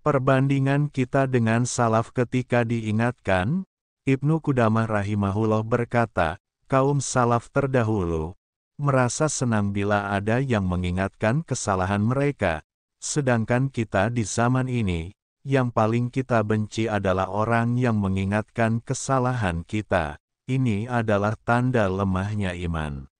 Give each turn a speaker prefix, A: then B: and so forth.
A: Perbandingan kita dengan salaf ketika diingatkan, Ibnu Kudamah rahimahullah berkata, kaum salaf terdahulu merasa senang bila ada yang mengingatkan kesalahan mereka, sedangkan kita di zaman ini, yang paling kita benci adalah orang yang mengingatkan kesalahan kita. Ini adalah tanda lemahnya iman.